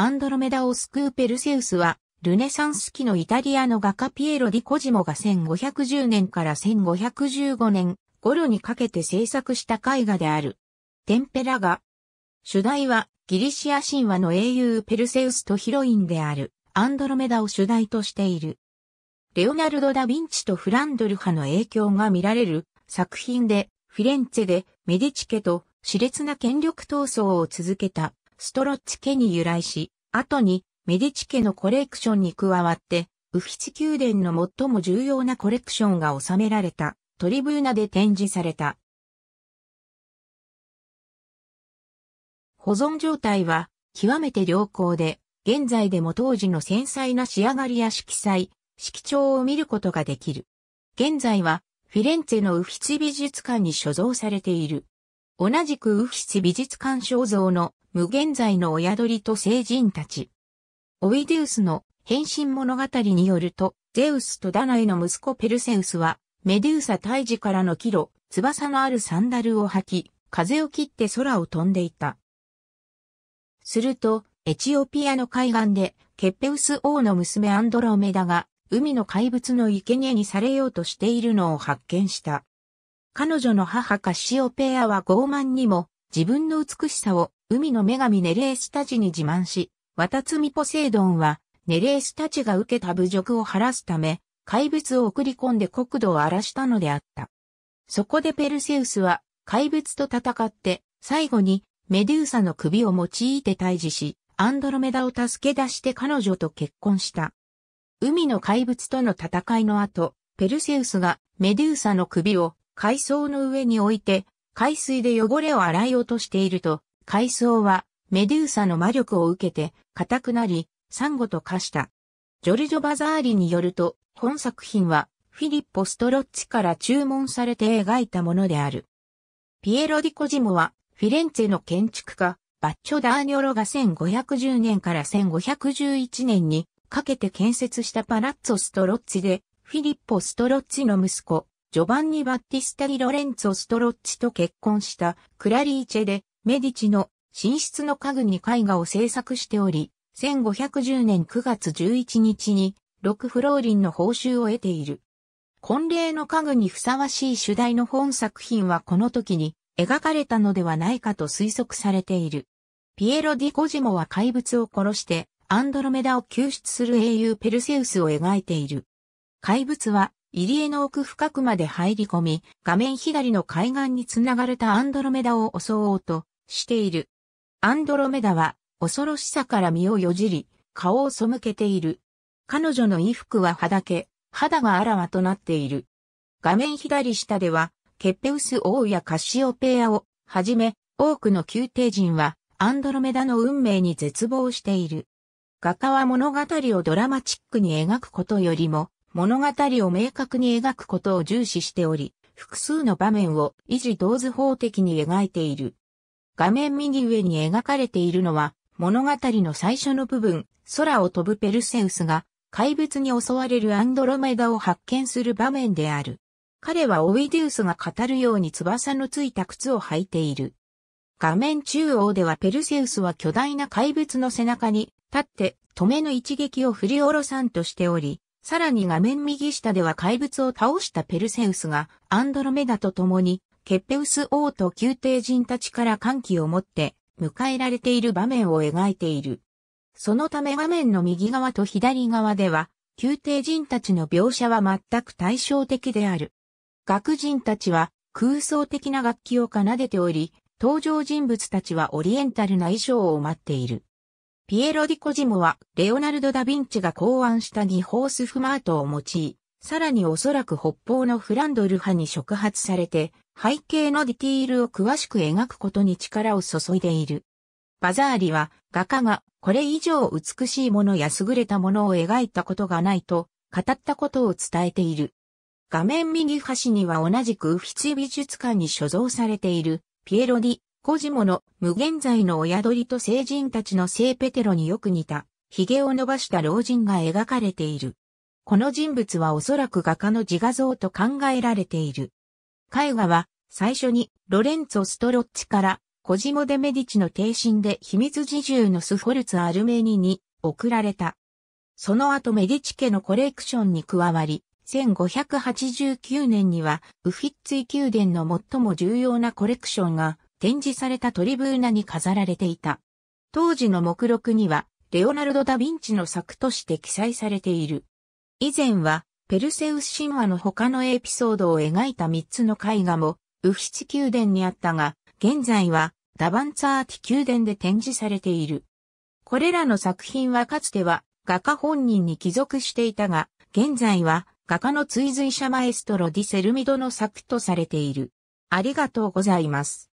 アンドロメダを救うペルセウスは、ルネサンス期のイタリアの画家ピエロ・ディ・コジモが1510年から1515年頃にかけて制作した絵画である。テンペラ画。主題は、ギリシア神話の英雄ペルセウスとヒロインである、アンドロメダを主題としている。レオナルド・ダ・ヴィンチとフランドル派の影響が見られる作品で、フィレンツェでメディチ家と熾烈な権力闘争を続けたストロッチ家に由来し、後にメディチ家のコレクションに加わって、ウフィチ宮殿の最も重要なコレクションが収められたトリブーナで展示された。保存状態は極めて良好で、現在でも当時の繊細な仕上がりや色彩、色調を見ることができる。現在はフィレンツェのウフィチ美術館に所蔵されている。同じくウフィチ美術館肖像の無限在の親鳥と聖人たち。オイデウスの変身物語によると、ゼウスとダナイの息子ペルセウスは、メデューサ退治からのキロ、翼のあるサンダルを履き、風を切って空を飛んでいた。すると、エチオピアの海岸で、ケッペウス王の娘アンドロメダが、海の怪物の生贄にされようとしているのを発見した。彼女の母カシオペアは傲慢にも、自分の美しさを海の女神ネレースたちに自慢し、ワタツミポセイドンはネレースたちが受けた侮辱を晴らすため、怪物を送り込んで国土を荒らしたのであった。そこでペルセウスは怪物と戦って、最後にメデューサの首を用いて退治し、アンドロメダを助け出して彼女と結婚した。海の怪物との戦いの後、ペルセウスがメデューサの首を海藻の上に置いて海水で汚れを洗い落としていると、海藻はメデューサの魔力を受けて硬くなり、サンゴと化した。ジョルジョ・バザーリによると、本作品はフィリッポ・ストロッチから注文されて描いたものである。ピエロ・ディコジモは、フィレンツェの建築家、バッチョ・ダーニョロが1510年から1511年にかけて建設したパラッツォ・ストロッチで、フィリッポ・ストロッチの息子、ジョバンニ・バッティスタリ・ロレンツォ・ストロッチと結婚したクラリーチェでメディチの寝室の家具に絵画を制作しており、1510年9月11日に6フローリンの報酬を得ている。婚礼の家具にふさわしい主題の本作品はこの時に描かれたのではないかと推測されている。ピエロ・ディ・コジモは怪物を殺してアンドロメダを救出する英雄ペルセウスを描いている。怪物は入り江の奥深くまで入り込み、画面左の海岸につながれたアンドロメダを襲おうとしている。アンドロメダは恐ろしさから身をよじり、顔を背けている。彼女の衣服は裸、肌があらわとなっている。画面左下では、ケッペウス王やカシオペアをはじめ、多くの宮廷人はアンドロメダの運命に絶望している。画家は物語をドラマチックに描くことよりも、物語を明確に描くことを重視しており、複数の場面を維持同図法的に描いている。画面右上に描かれているのは、物語の最初の部分、空を飛ぶペルセウスが、怪物に襲われるアンドロメダを発見する場面である。彼はオイデウスが語るように翼のついた靴を履いている。画面中央ではペルセウスは巨大な怪物の背中に立って止めの一撃を振り下ろさんとしており、さらに画面右下では怪物を倒したペルセウスがアンドロメダと共にケッペウス王と宮廷人たちから歓喜を持って迎えられている場面を描いている。そのため画面の右側と左側では宮廷人たちの描写は全く対照的である。学人たちは空想的な楽器を奏でており、登場人物たちはオリエンタルな衣装を待っている。ピエロ・ディ・コジムは、レオナルド・ダ・ヴィンチが考案したニホースフマートを用い、さらにおそらく北方のフランドル派に触発されて、背景のディティールを詳しく描くことに力を注いでいる。バザーリは、画家が、これ以上美しいものや優れたものを描いたことがないと、語ったことを伝えている。画面右端には同じくウフィツィ美術館に所蔵されている、ピエロ・ディ・小島の無限在の親鳥と聖人たちの聖ペテロによく似た、髭を伸ばした老人が描かれている。この人物はおそらく画家の自画像と考えられている。絵画は、最初にロレンツォ・ストロッチから、コジモ・デ・メディチの提身で秘密自重のスフォルツ・アルメニに送られた。その後メディチ家のコレクションに加わり、1589年には、ウフィッツィ宮殿の最も重要なコレクションが展示されたトリブーナに飾られていた。当時の目録には、レオナルド・ダ・ヴィンチの作として記載されている。以前は、ペルセウス神話の他のエピソードを描いた3つの絵画も、ウフィチ宮殿にあったが、現在は、ダバンツァーティ宮殿で展示されている。これらの作品はかつては、画家本人に帰属していたが、現在は、画家の追随者マエストロ・ディ・セルミドの作とされている。ありがとうございます。